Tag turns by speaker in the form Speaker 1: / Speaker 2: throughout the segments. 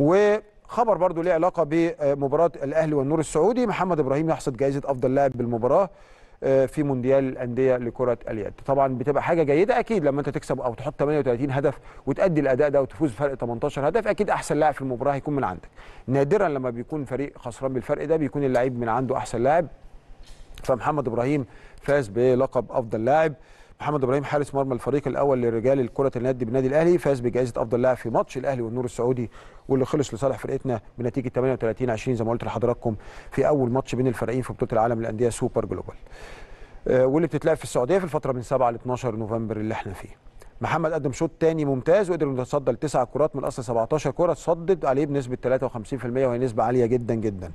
Speaker 1: وخبر برضو ليه علاقه بمباراه الاهلي والنور السعودي محمد ابراهيم يحصد جائزه افضل لاعب بالمباراه آه، في مونديال الانديه لكره اليد طبعا بتبقى حاجه جيده اكيد لما انت تكسب او تحط 38 هدف وتادي الاداء ده وتفوز بفرق 18 هدف اكيد احسن لاعب في المباراه هيكون من عندك نادرا لما بيكون فريق خسران بالفرق ده بيكون اللعيب من عنده احسن لاعب فمحمد ابراهيم فاز بلقب افضل لاعب محمد ابراهيم حارس مرمى الفريق الاول لرجال الكره النادي بالنادي الاهلي فاز بجائزه افضل لاعب في ماتش الاهلي والنور السعودي واللي خلص لصالح فرقتنا بنتيجه 38 20 زي ما قلت لحضراتكم في اول ماتش بين الفريقين في بطوله العالم للانديه سوبر جلوبال آه، واللي بتتلعب في السعوديه في الفتره من 7 ل 12 نوفمبر اللي احنا فيه محمد قدم شوط تاني ممتاز وقدر يتصدى لتسع كرات من اصل 17 كره تصدد عليه بنسبه 53% وهي نسبه عاليه جدا جدا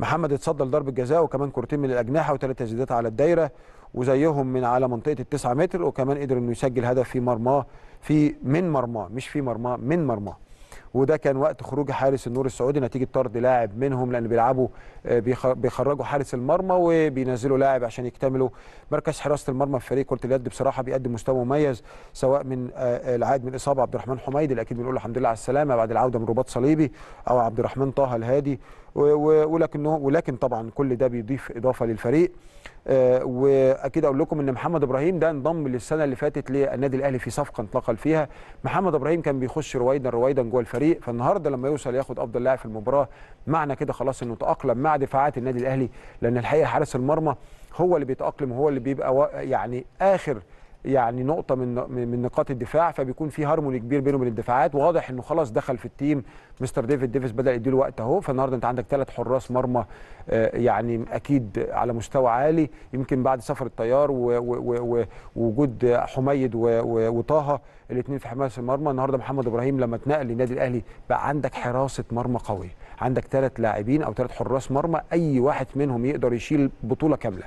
Speaker 1: محمد اتصدى لضربه جزاء وكمان كورتين من الاجنحه وثلاث تسديدات على الدايره وزيهم من على منطقه التسعة متر وكمان قدر انه يسجل هدف في مرماه في من مرماه مش في مرماه من مرماه وده كان وقت خروج حارس النور السعودي نتيجه طرد لاعب منهم لان بيلعبوا آه، بيخرجوا حارس المرمى وبينزلوا لاعب عشان يكتملوا مركز حراسه المرمى في فريق كره اليد بصراحه بيقدم مستوى مميز سواء من آه، العائد من اصابه عبد الرحمن حميد اللي اكيد بنقول الحمد لله على السلامه بعد العوده من رباط صليبي او عبد الرحمن طه الهادي ولكنه ولكن طبعا كل ده بيضيف اضافه للفريق آه، واكيد اقول لكم ان محمد ابراهيم ده انضم للسنه اللي فاتت للنادي الاهلي في صفقه انتقل فيها محمد ابراهيم كان بيخش رويدا رويدا جوه الفريق فالنهارده لما يوصل ياخد افضل لاعب في المباراه معنى كده خلاص انه تاقلم مع دفاعات النادي الاهلي لان الحقيقه حارس المرمى هو اللي بيتاقلم وهو اللي بيبقى يعني اخر يعني نقطه من من نقاط الدفاع فبيكون في هارموني كبير بينه وبين الدفاعات واضح انه خلاص دخل في التيم مستر ديفيد ديفيس بدا يديله وقت اهو فالنهارده انت عندك ثلاث حراس مرمى آه، يعني اكيد على مستوى عالي يمكن بعد سفر الطيار ووجود حميد وطه الاثنين في حماس المرمى النهارده محمد ابراهيم لما اتنقل للنادي الاهلي بقى عندك حراسه مرمى قويه عندك ثلاث لاعبين او ثلاث حراس مرمى اي واحد منهم يقدر يشيل بطوله كامله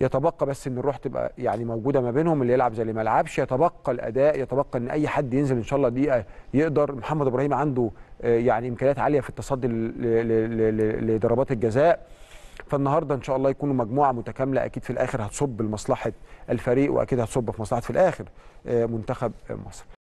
Speaker 1: يتبقى بس ان الروح تبقى يعني موجوده ما بينهم اللي يلعب زي اللي ما يلعبش يتبقى الاداء يتبقى ان اي حد ينزل ان شاء الله دقيقه يقدر محمد ابراهيم عنده آه، يعني امكانيات عاليه في التصدي لضربات الجزاء فالنهارده ان شاء الله يكونوا مجموعه متكامله اكيد في الاخر هتصب لمصلحه الفريق واكيد هتصب في مصلحه في الاخر آه، منتخب مصر